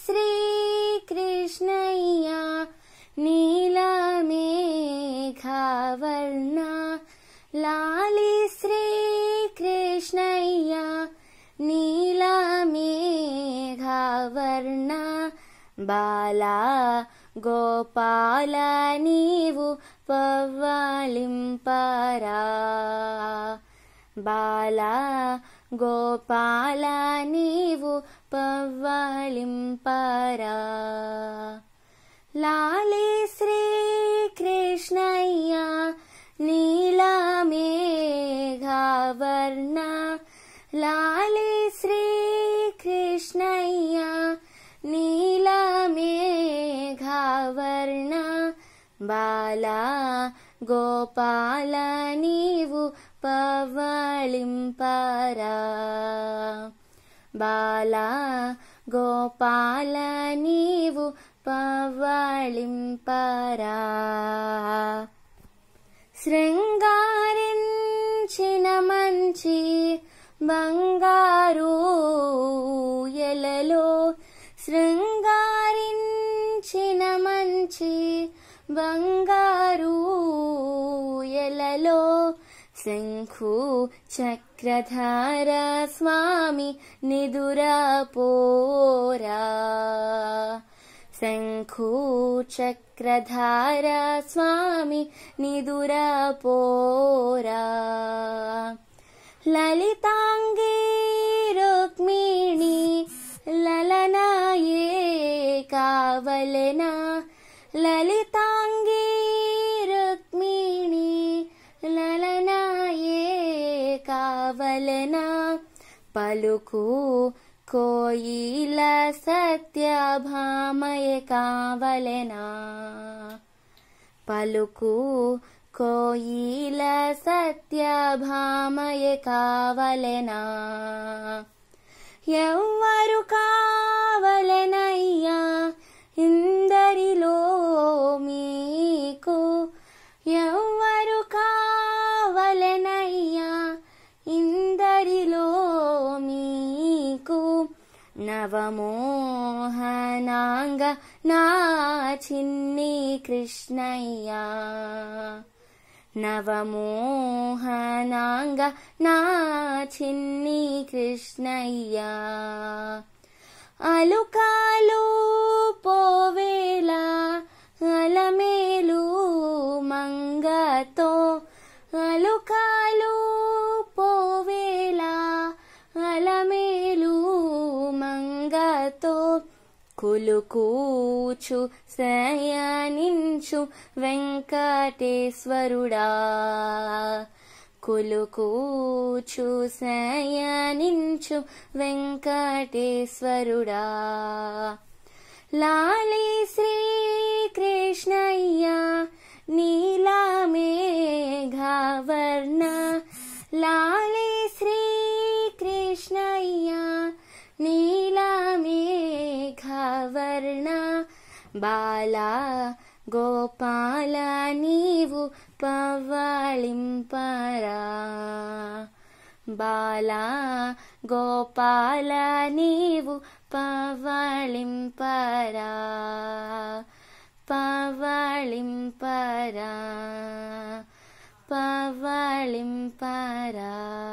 శ్రీ కృష్ణయ్య నీలమేఘావర్ణ నీలమేఘవర్ణ శ్రీ కృష్ణయ్య నీలమేఘావర్ణ బాలా గోపాల నీవు పవ్వలింపరా బాలా గోపాల నీవు పవ్వాలింపారా లాలే శ్రీకృష్ణయ్య నీలామేఘావర్ణ లాలే శ్రీకృష్ణయ్య నీలామేఘావర్ణ బాలా గోపాల నీవు పవళింపరా బాలా గోపాల నీవు పవళింపరా శృంగారించిన మంచి బంగారు ఎలలో శృంగారించిన మంచి బంగారు ఎలలో శంఖు చక్రధార స్వామి నిదురా పోరా శంఖు చక్రధార స్వామి నిదురా పోరా లలితాంగే రుక్మిణి లలనాయే కావలనా లలితాంగే వలన పలుకు కోయిల సత్యభామయ కావలెనా పలుకు కోయిల సత్యభామయ కావలెనా ఎవ్వరు కా नवमो हनाङ्ग नाचिन्नि कृष्णया नवमो हनाङ्ग नाचिन्नि कृष्णय्या अलु कालूपोवेला कलमेलु मङ्गतो కూచు శయనించు వెంకటేశ్వరుడా కూచు శయనించు వెంకటేశ్వరుడా లాలి కృష్ణయ్యా నీ ला गोपालानि पवाळिं परा बाला गोपालानीव पवाळिं परा पवाळिं परा